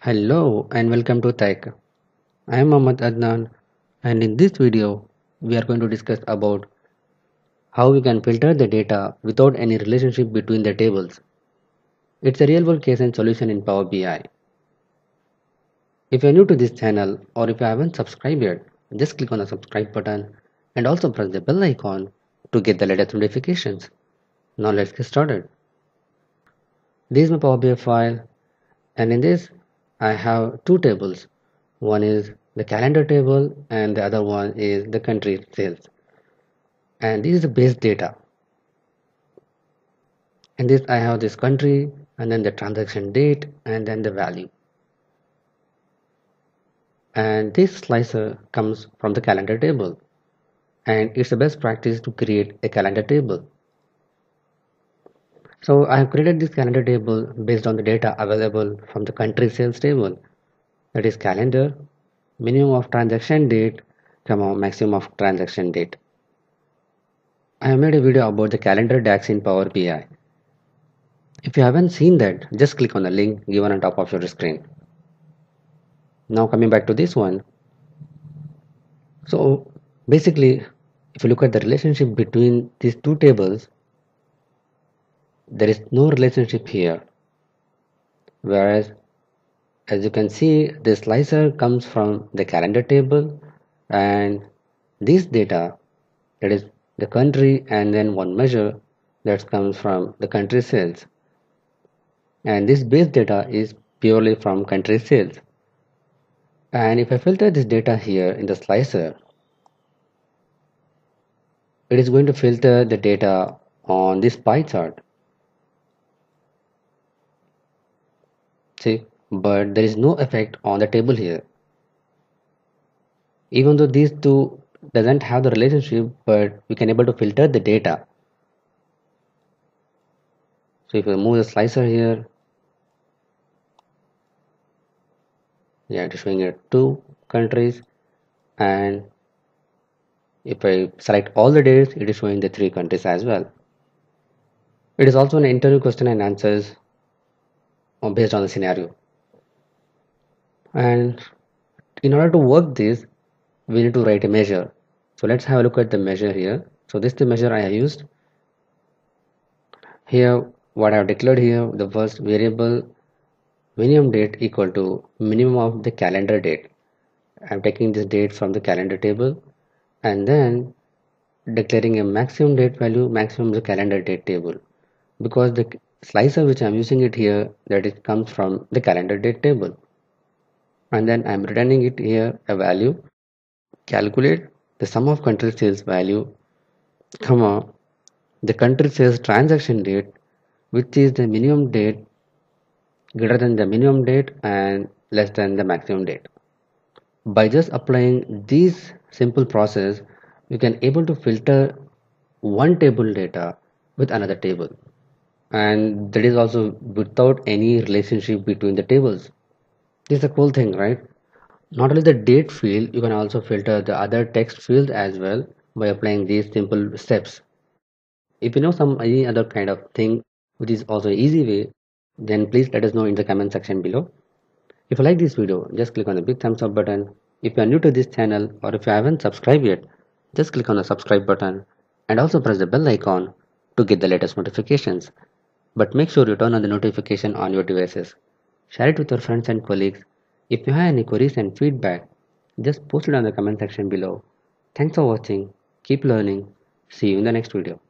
Hello and welcome to Tech. I am Ahmad Adnan and in this video we are going to discuss about how we can filter the data without any relationship between the tables. It's a real world case and solution in Power BI. If you are new to this channel or if you haven't subscribed yet, just click on the subscribe button and also press the bell icon to get the latest notifications. Now let's get started. This is my Power BI file and in this I have two tables. One is the calendar table and the other one is the country sales. And this is the base data. And this I have this country and then the transaction date and then the value. And this slicer comes from the calendar table. And it's the best practice to create a calendar table so I have created this calendar table based on the data available from the country sales table that is calendar minimum of transaction date comma maximum of transaction date. I have made a video about the calendar DAX in Power BI. If you haven't seen that just click on the link given on top of your screen. Now coming back to this one. So basically if you look at the relationship between these two tables there is no relationship here whereas as you can see the slicer comes from the calendar table and this data that is the country and then one measure that comes from the country sales and this base data is purely from country sales and if I filter this data here in the slicer it is going to filter the data on this pie chart see but there is no effect on the table here even though these two doesn't have the relationship but we can able to filter the data so if we move the slicer here yeah it is showing here two countries and if I select all the dates it is showing the three countries as well it is also an interview question and answers based on the scenario and in order to work this we need to write a measure so let's have a look at the measure here so this is the measure I have used here what I have declared here the first variable minimum date equal to minimum of the calendar date I'm taking this date from the calendar table and then declaring a maximum date value maximum the calendar date table because the slicer which I'm using it here that it comes from the calendar date table and then I'm returning it here a value calculate the sum of country sales value comma the country sales transaction date which is the minimum date greater than the minimum date and less than the maximum date by just applying these simple process you can able to filter one table data with another table and that is also without any relationship between the tables this is a cool thing right not only the date field you can also filter the other text field as well by applying these simple steps if you know some any other kind of thing which is also easy way then please let us know in the comment section below if you like this video just click on the big thumbs up button if you are new to this channel or if you haven't subscribed yet just click on the subscribe button and also press the bell icon to get the latest notifications but make sure you turn on the notification on your devices. Share it with your friends and colleagues. If you have any queries and feedback, just post it on the comment section below. Thanks for watching. Keep learning. See you in the next video.